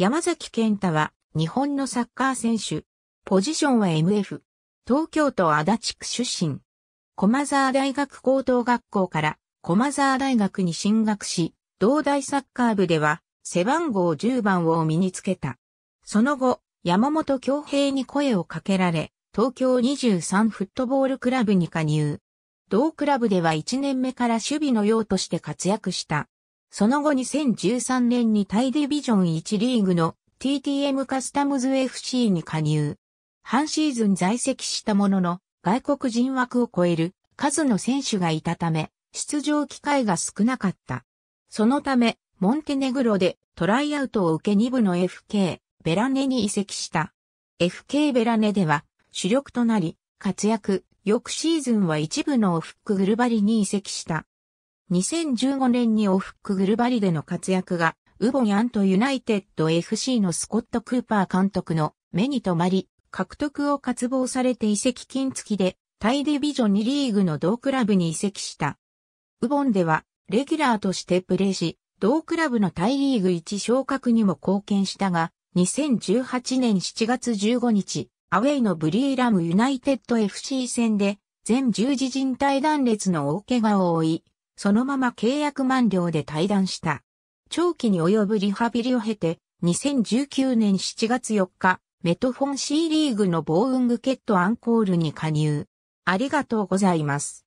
山崎健太は日本のサッカー選手。ポジションは MF。東京都足立区出身。駒沢大学高等学校から駒沢大学に進学し、同大サッカー部では背番号10番を身につけた。その後、山本京平に声をかけられ、東京23フットボールクラブに加入。同クラブでは1年目から守備の用として活躍した。その後2013年にタイディビジョン1リーグの TTM カスタムズ FC に加入。半シーズン在籍したものの、外国人枠を超える数の選手がいたため、出場機会が少なかった。そのため、モンテネグロでトライアウトを受け2部の FK、ベラネに移籍した。FK ベラネでは主力となり、活躍、翌シーズンは一部のオフックグルバリに移籍した。2015年にオフックグルバリでの活躍が、ウボニャントユナイテッド FC のスコット・クーパー監督の目に留まり、獲得を渇望されて移籍金付きで、タイディビジョン2リーグの同クラブに移籍した。ウボンでは、レギュラーとしてプレーし、同クラブのタイリーグ1昇格にも貢献したが、2018年7月15日、アウェイのブリーラムユナイテッド FC 戦で、全十字靭帯断裂の大怪我を負い、そのまま契約満了で退団した。長期に及ぶリハビリを経て、2019年7月4日、メトフォン C リーグのボーウングケットアンコールに加入。ありがとうございます。